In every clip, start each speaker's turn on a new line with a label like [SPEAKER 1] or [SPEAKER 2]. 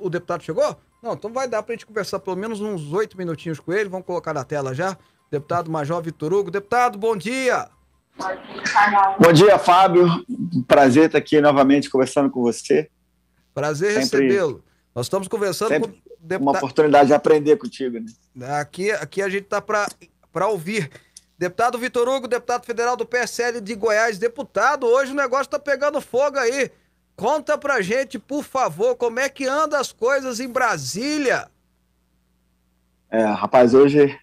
[SPEAKER 1] O deputado chegou? Não, então vai dar para a gente conversar pelo menos uns oito minutinhos com ele. Vamos colocar na tela já. Deputado Major Vitor Hugo. Deputado, bom dia.
[SPEAKER 2] Bom dia, Fábio. Prazer estar aqui novamente conversando com você. Prazer recebê-lo.
[SPEAKER 1] Nós estamos conversando com o deputado. Uma oportunidade de aprender contigo, né? Aqui, aqui a gente está para ouvir. Deputado Vitor Hugo, deputado federal do PSL de Goiás, deputado, hoje o negócio está pegando fogo aí. Conta pra gente, por favor, como é que andam
[SPEAKER 2] as coisas em Brasília? É, rapaz, hoje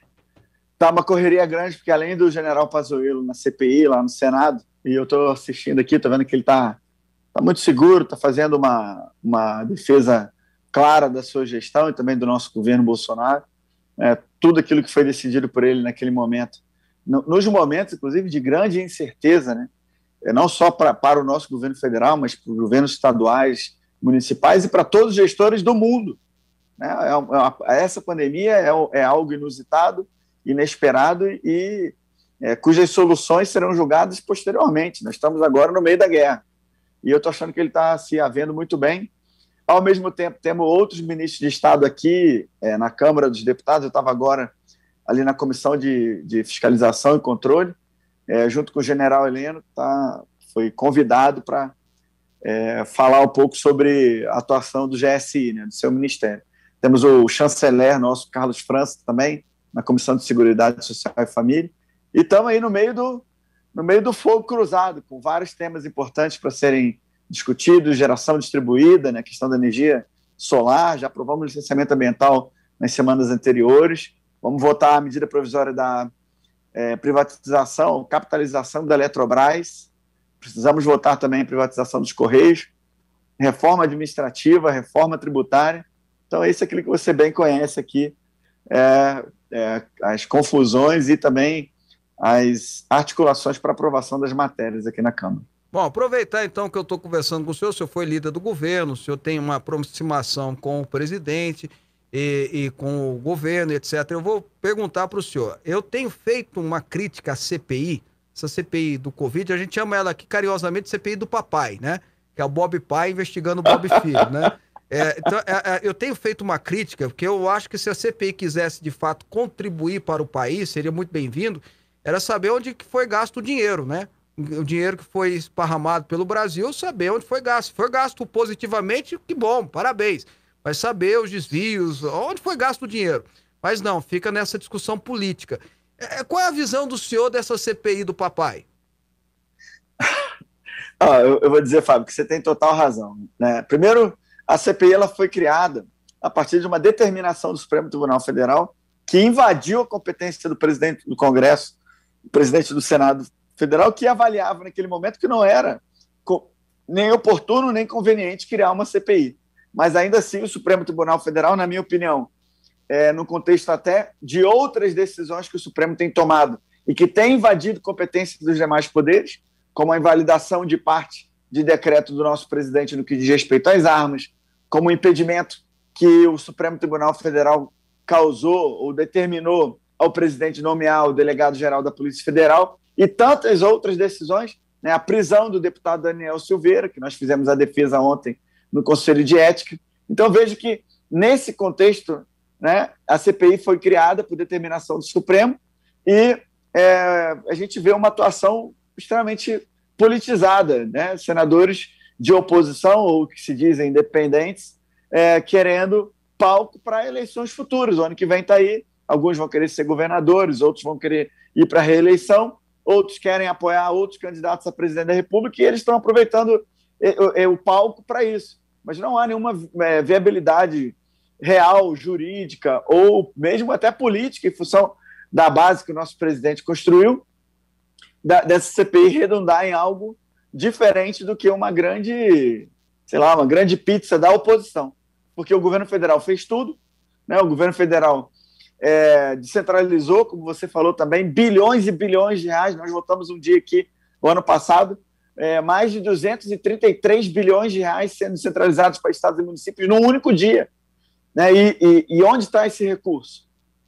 [SPEAKER 2] tá uma correria grande, porque além do general Pazuello na CPI, lá no Senado, e eu tô assistindo aqui, tô vendo que ele tá, tá muito seguro, tá fazendo uma, uma defesa clara da sua gestão e também do nosso governo Bolsonaro. É, tudo aquilo que foi decidido por ele naquele momento, nos momentos, inclusive, de grande incerteza, né? É, não só pra, para o nosso governo federal, mas para os governos estaduais, municipais e para todos os gestores do mundo. Né? É, é uma, essa pandemia é, é, algo inusitado, inesperado e é, cujas soluções serão julgadas posteriormente. Nós estamos agora no meio da guerra e eu estou achando que ele está se havendo muito bem. Ao mesmo tempo, temos outros ministros de Estado aqui é, na Câmara dos Deputados. Eu estava agora ali na Comissão de, de Fiscalização e Controle é, junto com o general Heleno, tá, foi convidado para é, falar um pouco sobre a atuação do GSI, né, do seu ministério. Temos o chanceler nosso, Carlos França, também, na Comissão de Seguridade Social e Família. E estamos aí no meio, do, no meio do fogo cruzado, com vários temas importantes para serem discutidos, geração distribuída, né, questão da energia solar, já aprovamos licenciamento ambiental nas semanas anteriores, vamos votar a medida provisória da é, privatização, capitalização da Eletrobras, precisamos votar também a privatização dos Correios, reforma administrativa, reforma tributária. Então, esse é aquilo que você bem conhece aqui, é, é, as confusões e também as articulações para aprovação das matérias aqui na Câmara.
[SPEAKER 1] Bom, aproveitar então que eu estou conversando com o senhor, o senhor foi líder do governo, o senhor tem uma aproximação com o presidente, e, e com o governo, etc. Eu vou perguntar para o senhor. Eu tenho feito uma crítica à CPI, essa CPI do Covid, a gente chama ela aqui carinhosamente CPI do papai, né? Que é o Bob Pai investigando o Bob Filho, né? É, então, é, é, eu tenho feito uma crítica, porque eu acho que se a CPI quisesse de fato contribuir para o país, seria muito bem-vindo, era saber onde que foi gasto o dinheiro, né? O dinheiro que foi esparramado pelo Brasil, saber onde foi gasto. Se foi gasto positivamente, que bom, parabéns vai saber os desvios, onde foi gasto o dinheiro. Mas não, fica nessa discussão política. É, é, qual é a visão do senhor dessa CPI do papai?
[SPEAKER 2] Ah, eu, eu, vou dizer, Fábio, que você tem total razão. Né? Primeiro, a CPI ela foi criada a partir de uma determinação do Supremo Tribunal Federal que invadiu a competência do presidente do Congresso, do presidente do Senado Federal, que avaliava naquele momento que não era nem oportuno nem conveniente criar uma CPI. Mas ainda assim, o Supremo Tribunal Federal, na minha opinião, é, no contexto até de outras decisões que o Supremo tem tomado e que tem invadido competência dos demais poderes, como a invalidação de parte de decreto do nosso presidente no que diz respeito às armas, como o impedimento que o Supremo Tribunal Federal causou ou determinou ao presidente nomear o delegado-geral da Polícia Federal e tantas outras decisões, né, a prisão do deputado Daniel Silveira, que nós fizemos a defesa ontem no Conselho de Ética. Então vejo que nesse contexto, né, a CPI foi criada por determinação do Supremo e é, a gente vê uma atuação extremamente politizada, né? Senadores de oposição ou que se dizem independentes é, querendo palco para eleições futuras. O ano que vem está aí. Alguns vão querer ser governadores, outros vão querer ir para reeleição, outros querem apoiar outros candidatos a presidente da República e eles estão aproveitando é, é, é o palco para isso. Mas não há nenhuma é, viabilidade real, jurídica, ou mesmo até política, em função da base que o nosso presidente construiu, da, dessa CPI redundar em algo diferente do que uma grande, sei lá, uma grande pizza da oposição. Porque o governo federal fez tudo, né? o governo federal é, descentralizou, como você falou também, bilhões e bilhões de reais. Nós votamos um dia aqui, o ano passado, é, mais de 233 bilhões de reais sendo centralizados para estados e municípios num único dia. Né? E, e, e onde está esse recurso?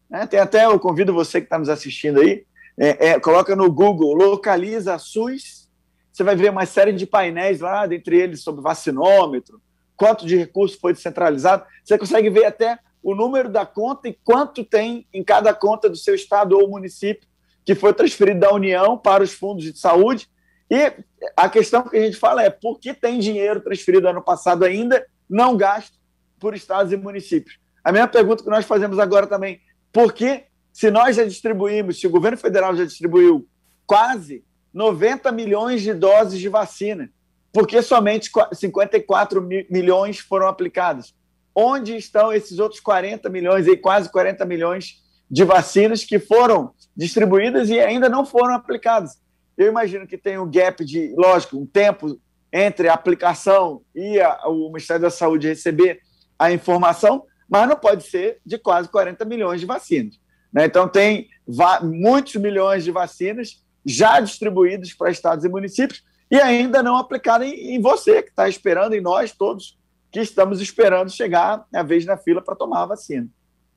[SPEAKER 2] Né? Tem até, eu convido você que está nos assistindo aí, é, é, coloca no Google, localiza SUS, você vai ver uma série de painéis lá, dentre eles sobre vacinômetro, quanto de recurso foi descentralizado. Você consegue ver até o número da conta e quanto tem em cada conta do seu estado ou município que foi transferido da União para os fundos de saúde e a questão que a gente fala é por que tem dinheiro transferido ano passado ainda não gasto por estados e municípios? A mesma pergunta que nós fazemos agora também. Por que, se nós já distribuímos, se o governo federal já distribuiu quase 90 milhões de doses de vacina, por que somente 54 milhões foram aplicadas? Onde estão esses outros 40 milhões e quase 40 milhões de vacinas que foram distribuídas e ainda não foram aplicadas? Eu imagino que tem um gap de, lógico, um tempo entre a aplicação e a, o Ministério da Saúde receber a informação, mas não pode ser de quase 40 milhões de vacinas. Né? Então, tem muitos milhões de vacinas já distribuídas para estados e municípios e ainda não aplicadas em, em você, que está esperando, em nós todos que estamos esperando chegar a vez na fila para tomar a vacina.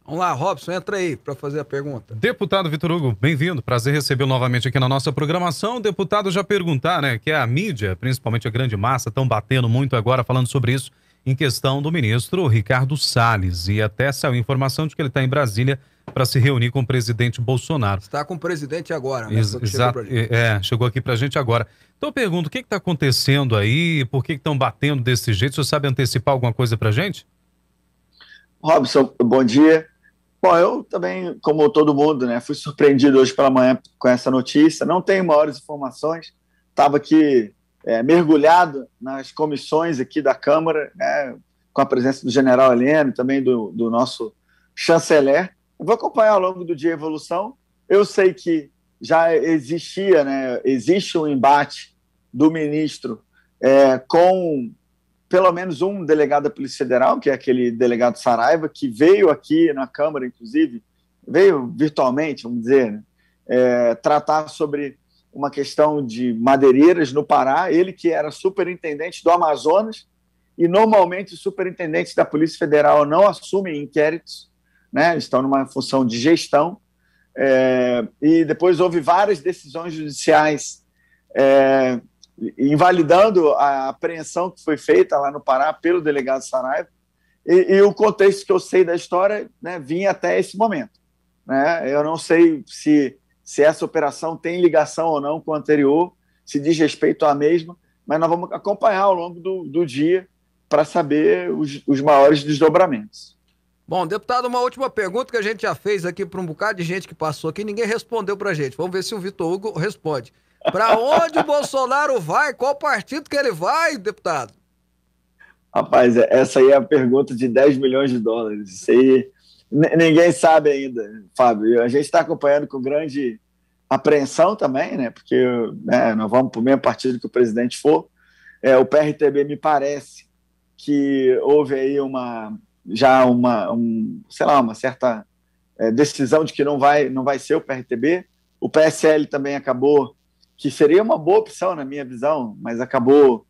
[SPEAKER 2] Vamos lá, Robson, entra aí para
[SPEAKER 1] fazer a pergunta. Deputado Vitor Hugo, bem-vindo. Prazer recebê-lo novamente aqui na nossa programação. Deputado, já perguntar, né, que é a mídia, principalmente a grande massa, estão batendo muito agora falando sobre isso em questão do ministro Ricardo Salles. E até saiu informação de que ele está em Brasília para se reunir com o presidente Bolsonaro. Está com o presidente agora, né? exato. É, é, chegou aqui para a gente agora. Então eu pergunto, o que está acontecendo aí? Por que estão batendo desse jeito? Você sabe antecipar alguma coisa para a gente?
[SPEAKER 2] Robson, bom dia. Bom, eu também, como todo mundo, né, fui surpreendido hoje pela manhã com essa notícia. Não tenho maiores informações. Estava aqui é, mergulhado nas comissões aqui da Câmara, né, com a presença do General Helene, também do, do nosso chanceler. Eu vou acompanhar ao longo do dia a evolução. Eu sei que já existia, né, existe um embate do ministro é, com pelo menos um delegado da Polícia Federal, que é aquele delegado Saraiva, que veio aqui na Câmara, inclusive, veio virtualmente, vamos dizer, né? é, tratar sobre uma questão de madeireiras no Pará, ele que era superintendente do Amazonas, e normalmente os superintendentes da Polícia Federal não assumem inquéritos, né? estão numa função de gestão, é, e depois houve várias decisões judiciais é, invalidando a apreensão que foi feita lá no Pará pelo delegado Saraiva, e, e o contexto que eu sei da história né, vinha até esse momento. Né? Eu não sei se, se essa operação tem ligação ou não com a anterior, se diz respeito à mesma, mas nós vamos acompanhar ao longo do, do dia para saber os, os maiores desdobramentos.
[SPEAKER 1] Bom, deputado, uma última pergunta que a gente já fez aqui para um bocado de gente que passou aqui, ninguém respondeu para a gente. Vamos ver se o Vitor Hugo responde. Para onde o Bolsonaro vai? Qual partido que ele vai, deputado?
[SPEAKER 2] Rapaz, é, essa aí é a pergunta de 10 milhões de dólares. Isso aí ninguém sabe ainda, Fábio. A gente está acompanhando com grande apreensão também, né? Porque né, nós vamos para o mesmo partido que o presidente for. É, o PRTB me parece que houve aí uma já uma um, sei lá uma certa é, decisão de que não vai não vai ser o PRTB. O PSL também acabou que seria uma boa opção, na minha visão, mas acabou,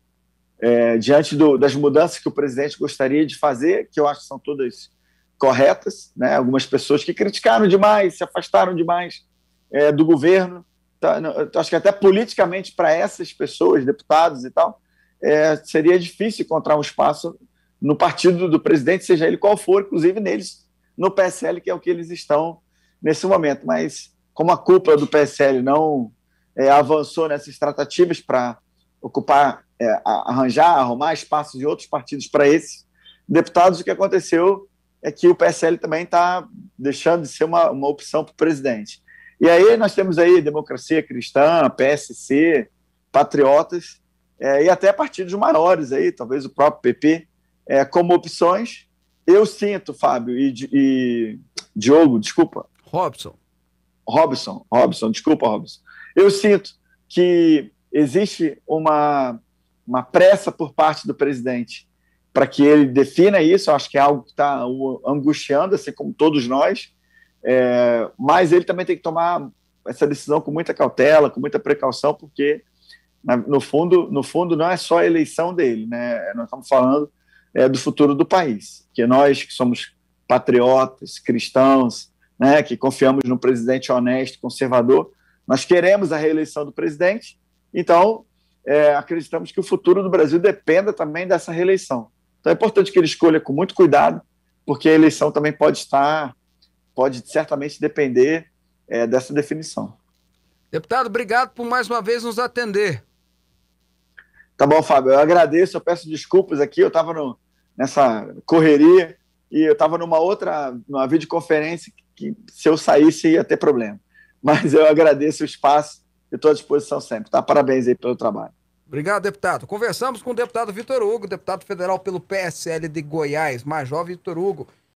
[SPEAKER 2] é, diante do, das mudanças que o presidente gostaria de fazer, que eu acho que são todas corretas, né? algumas pessoas que criticaram demais, se afastaram demais é, do governo. Tá, acho que até politicamente, para essas pessoas, deputados e tal, é, seria difícil encontrar um espaço no partido do presidente, seja ele qual for, inclusive neles, no PSL, que é o que eles estão nesse momento. Mas como a culpa é do PSL não é, avançou nessas tratativas para ocupar, é, arranjar, arrumar espaços de outros partidos para esses deputados. O que aconteceu é que o PSL também está deixando de ser uma, uma opção para o presidente. E aí nós temos aí Democracia Cristã, PSC, Patriotas é, e até partidos maiores aí, talvez o próprio PP, é, como opções. Eu sinto, Fábio e, e Diogo, desculpa. Robson. Robson, Robson, desculpa, Robson. Eu sinto que existe uma, uma pressa por parte do presidente para que ele defina isso, acho que é algo que está angustiando, assim como todos nós, é, mas ele também tem que tomar essa decisão com muita cautela, com muita precaução, porque no fundo, no fundo não é só a eleição dele, né? Nós estamos falando é, do futuro do país, que nós que somos patriotas, cristãos, né, que confiamos num presidente honesto, conservador, nós queremos a reeleição do presidente, então é, acreditamos que o futuro do Brasil dependa também dessa reeleição. Então é importante que ele escolha com muito cuidado, porque a eleição também pode estar, pode certamente depender é, dessa definição. Deputado, obrigado por mais uma vez nos atender. Tá bom, Fábio. Eu agradeço, eu peço desculpas aqui, eu estava nessa correria e eu estava numa outra, numa videoconferência que se eu saísse ia ter problema mas eu agradeço o espaço e estou à disposição sempre. Tá? Parabéns aí pelo trabalho.
[SPEAKER 1] Obrigado, deputado. Conversamos com o deputado Vitor Hugo, deputado federal pelo PSL de Goiás, Major Vitor Hugo.